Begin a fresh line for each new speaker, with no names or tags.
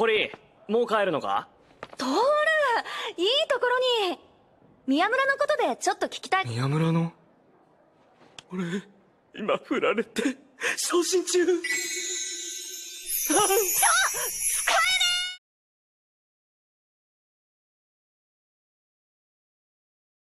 コリーもう帰るのか
トールいいところに宮村のことでちょっと聞きたい
宮村の俺今振られて
昇進中あっ